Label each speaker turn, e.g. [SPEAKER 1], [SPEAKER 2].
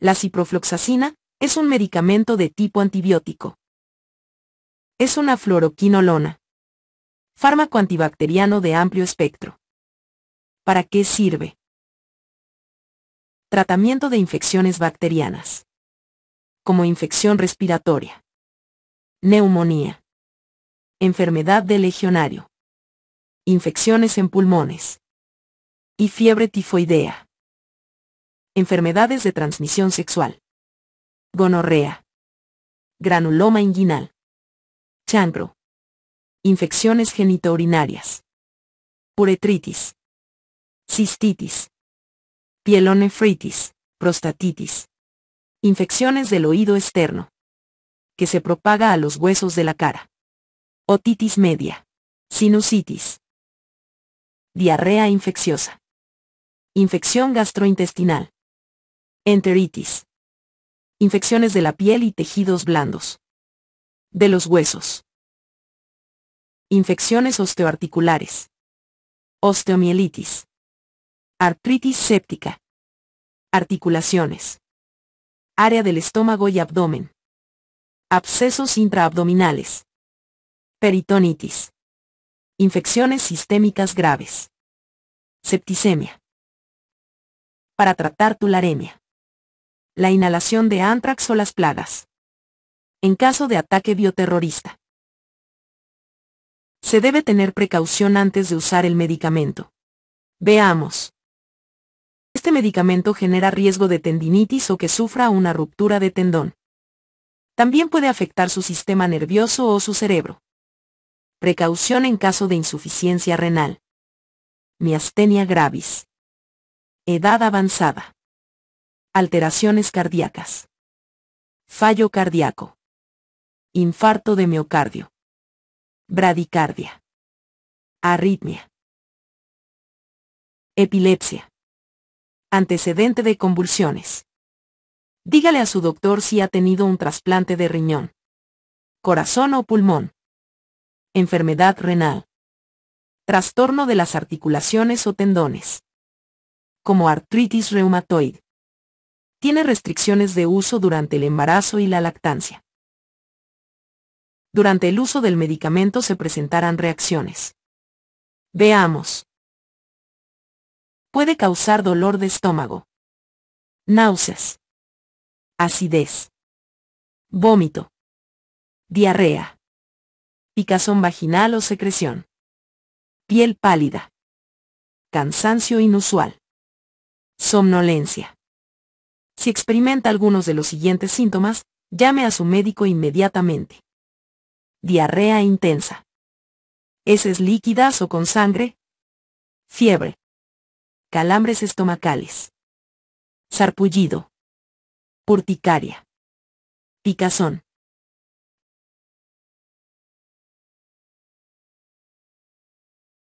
[SPEAKER 1] La ciprofloxacina es un medicamento de tipo antibiótico. Es una fluoroquinolona. Fármaco antibacteriano de amplio espectro. ¿Para qué sirve? Tratamiento
[SPEAKER 2] de infecciones bacterianas. Como infección respiratoria. Neumonía. Enfermedad de legionario. Infecciones en pulmones. Y fiebre tifoidea. Enfermedades de transmisión sexual. Gonorrea. Granuloma inguinal. Chancro. Infecciones genitourinarias. Puretritis. Cistitis. Pielonefritis. Prostatitis. Infecciones del oído externo. Que se propaga a los huesos de la cara. Otitis media. Sinusitis. Diarrea infecciosa. Infección gastrointestinal enteritis. Infecciones de la piel y tejidos blandos. De los huesos. Infecciones osteoarticulares. Osteomielitis. Artritis séptica. Articulaciones. Área del estómago y abdomen. Abscesos intraabdominales. Peritonitis. Infecciones sistémicas graves. Septicemia. Para tratar tularemia la inhalación de ántrax o las plagas. En caso de ataque bioterrorista. Se debe tener precaución antes de usar el medicamento. Veamos. Este medicamento genera riesgo de tendinitis o que sufra una ruptura de tendón. También puede afectar su sistema nervioso o su cerebro. Precaución en caso de insuficiencia renal. Miastenia gravis. Edad avanzada alteraciones cardíacas, fallo cardíaco, infarto de miocardio, bradicardia, arritmia, epilepsia, antecedente de convulsiones. Dígale a su doctor si ha tenido un trasplante de riñón, corazón o pulmón, enfermedad renal, trastorno de las articulaciones o tendones, como artritis reumatoide tiene restricciones de uso durante el embarazo y la lactancia. Durante el uso del medicamento se presentarán reacciones.
[SPEAKER 1] Veamos. Puede causar dolor de estómago, náuseas, acidez, vómito,
[SPEAKER 2] diarrea, picazón vaginal o secreción, piel pálida, cansancio inusual, somnolencia. Si experimenta algunos de los siguientes síntomas, llame a su médico inmediatamente. Diarrea intensa. Heces líquidas o con sangre.
[SPEAKER 1] Fiebre. Calambres estomacales. Sarpullido. Purticaria. Picazón.